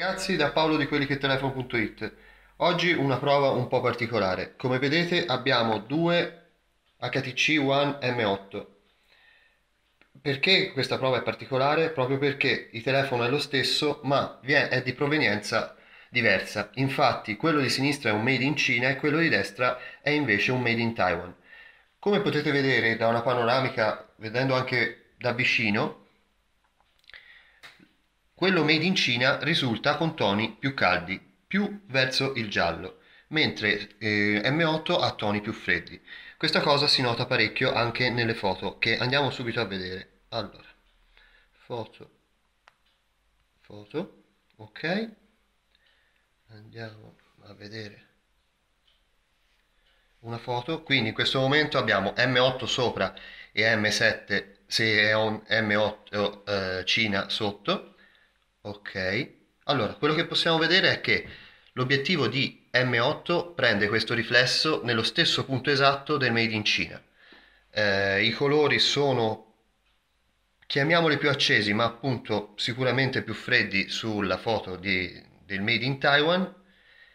Ragazzi da Paolo di quelli che telefono.it Oggi una prova un po' particolare Come vedete abbiamo due HTC One M8 Perché questa prova è particolare? Proprio perché il telefono è lo stesso ma è di provenienza diversa Infatti quello di sinistra è un made in Cina e quello di destra è invece un made in Taiwan Come potete vedere da una panoramica, vedendo anche da vicino quello made in Cina risulta con toni più caldi, più verso il giallo, mentre eh, M8 ha toni più freddi. Questa cosa si nota parecchio anche nelle foto che andiamo subito a vedere. Allora, foto, foto, ok, andiamo a vedere una foto, quindi in questo momento abbiamo M8 sopra e M7 se è un M8 eh, Cina sotto Ok, allora quello che possiamo vedere è che l'obiettivo di M8 prende questo riflesso nello stesso punto esatto del Made in China. Eh, I colori sono chiamiamoli più accesi ma appunto sicuramente più freddi sulla foto di, del Made in Taiwan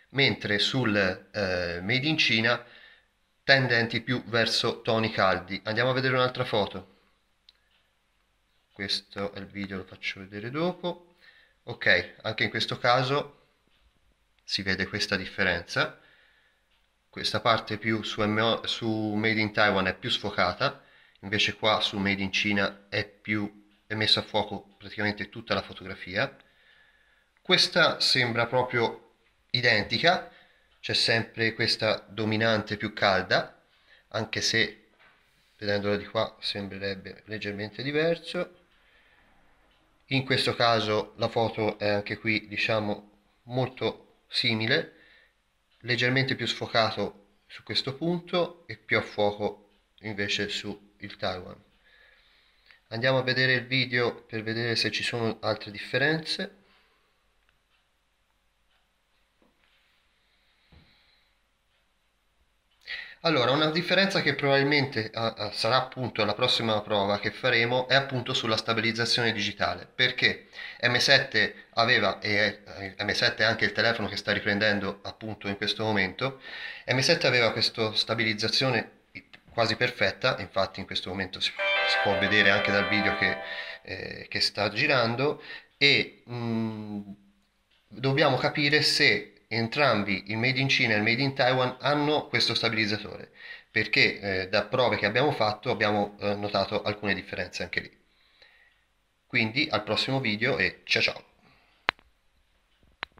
mentre sul eh, Made in Cina tendenti più verso toni caldi andiamo a vedere un'altra foto questo è il video lo faccio vedere dopo ok anche in questo caso si vede questa differenza questa parte più su, MO, su Made in Taiwan è più sfocata invece qua su Made in Cina è più è messa a fuoco praticamente tutta la fotografia questa sembra proprio identica c'è sempre questa dominante più calda anche se vedendola di qua sembrerebbe leggermente diverso in questo caso la foto è anche qui diciamo molto simile leggermente più sfocato su questo punto e più a fuoco invece su il Taiwan andiamo a vedere il video per vedere se ci sono altre differenze Allora, una differenza che probabilmente uh, sarà appunto la prossima prova che faremo è appunto sulla stabilizzazione digitale, perché M7 aveva, e eh, M7 è anche il telefono che sta riprendendo appunto in questo momento, M7 aveva questa stabilizzazione quasi perfetta, infatti in questo momento si, si può vedere anche dal video che, eh, che sta girando, e mh, mm, dobbiamo capire se entrambi il Made in China e il Made in Taiwan hanno questo stabilizzatore perché eh, da prove che abbiamo fatto abbiamo eh, notato alcune differenze anche lì. Quindi al prossimo video e ciao ciao!